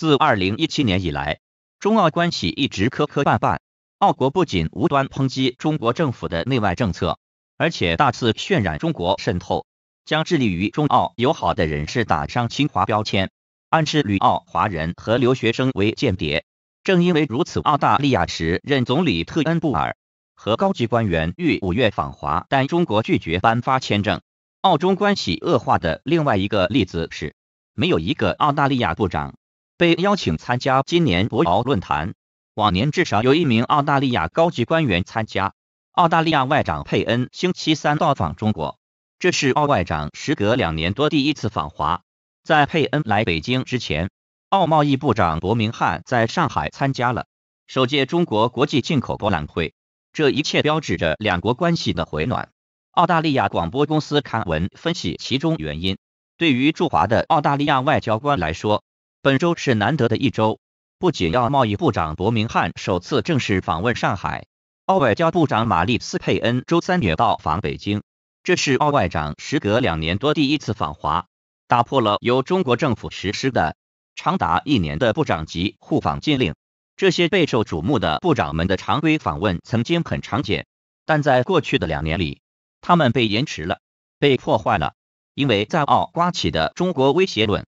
自二零一七年以来，中澳关系一直磕磕绊绊。澳国不仅无端抨击中国政府的内外政策，而且大肆渲染中国渗透，将致力于中澳友好的人士打上“侵华”标签，暗示旅澳华人和留学生为间谍。正因为如此，澳大利亚时任总理特恩布尔和高级官员欲五月访华，但中国拒绝颁发签证。澳中关系恶化的另外一个例子是，没有一个澳大利亚部长。被邀请参加今年博鳌论坛，往年至少有一名澳大利亚高级官员参加。澳大利亚外长佩恩星期三到访中国，这是澳外长时隔两年多第一次访华。在佩恩来北京之前，澳贸易部长伯明翰在上海参加了首届中国国际进口博览会，这一切标志着两国关系的回暖。澳大利亚广播公司刊文分析其中原因：对于驻华的澳大利亚外交官来说。本周是难得的一周，不仅要贸易部长伯明翰首次正式访问上海，澳外交部长玛丽斯佩恩周三也到访北京，这是澳外长时隔两年多第一次访华，打破了由中国政府实施的长达一年的部长级互访禁令。这些备受瞩目的部长们的常规访问曾经很常见，但在过去的两年里，他们被延迟了，被破坏了，因为在澳刮起的中国威胁论。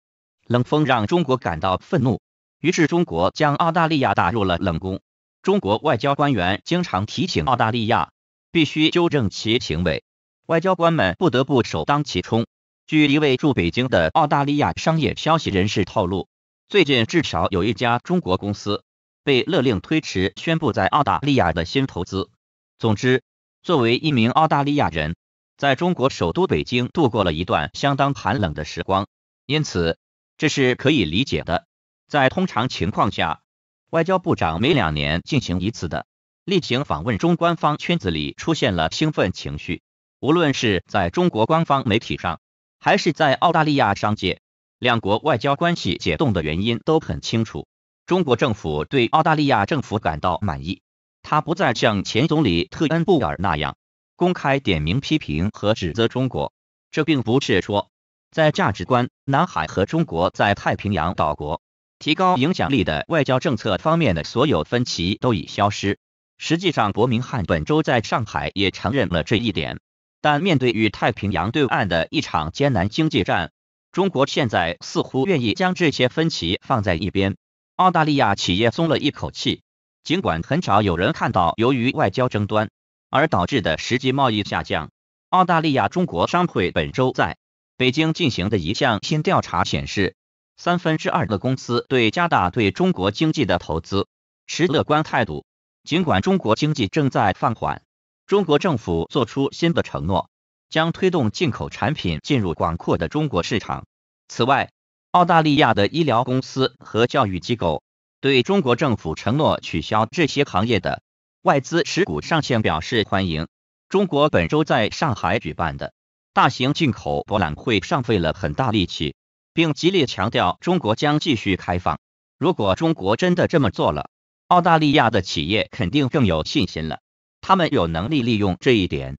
冷风让中国感到愤怒，于是中国将澳大利亚打入了冷宫。中国外交官员经常提醒澳大利亚必须纠正其行为，外交官们不得不首当其冲。据一位驻北京的澳大利亚商业消息人士透露，最近至少有一家中国公司被勒令推迟宣布在澳大利亚的新投资。总之，作为一名澳大利亚人，在中国首都北京度过了一段相当寒冷的时光，因此。这是可以理解的，在通常情况下，外交部长每两年进行一次的例行访问中，官方圈子里出现了兴奋情绪。无论是在中国官方媒体上，还是在澳大利亚商界，两国外交关系解冻的原因都很清楚。中国政府对澳大利亚政府感到满意，他不再像前总理特恩布尔那样公开点名批评和指责中国。这并不是说。在价值观、南海和中国在太平洋岛国提高影响力的外交政策方面的所有分歧都已消失。实际上，伯明翰本周在上海也承认了这一点。但面对与太平洋对岸的一场艰难经济战，中国现在似乎愿意将这些分歧放在一边。澳大利亚企业松了一口气，尽管很少有人看到由于外交争端而导致的实际贸易下降。澳大利亚中国商会本周在。北京进行的一项新调查显示，三分之二的公司对加大对中国经济的投资持乐观态度。尽管中国经济正在放缓，中国政府做出新的承诺，将推动进口产品进入广阔的中国市场。此外，澳大利亚的医疗公司和教育机构对中国政府承诺取消这些行业的外资持股上限表示欢迎。中国本周在上海举办的。大型进口博览会上费了很大力气，并极力强调中国将继续开放。如果中国真的这么做了，澳大利亚的企业肯定更有信心了，他们有能力利用这一点。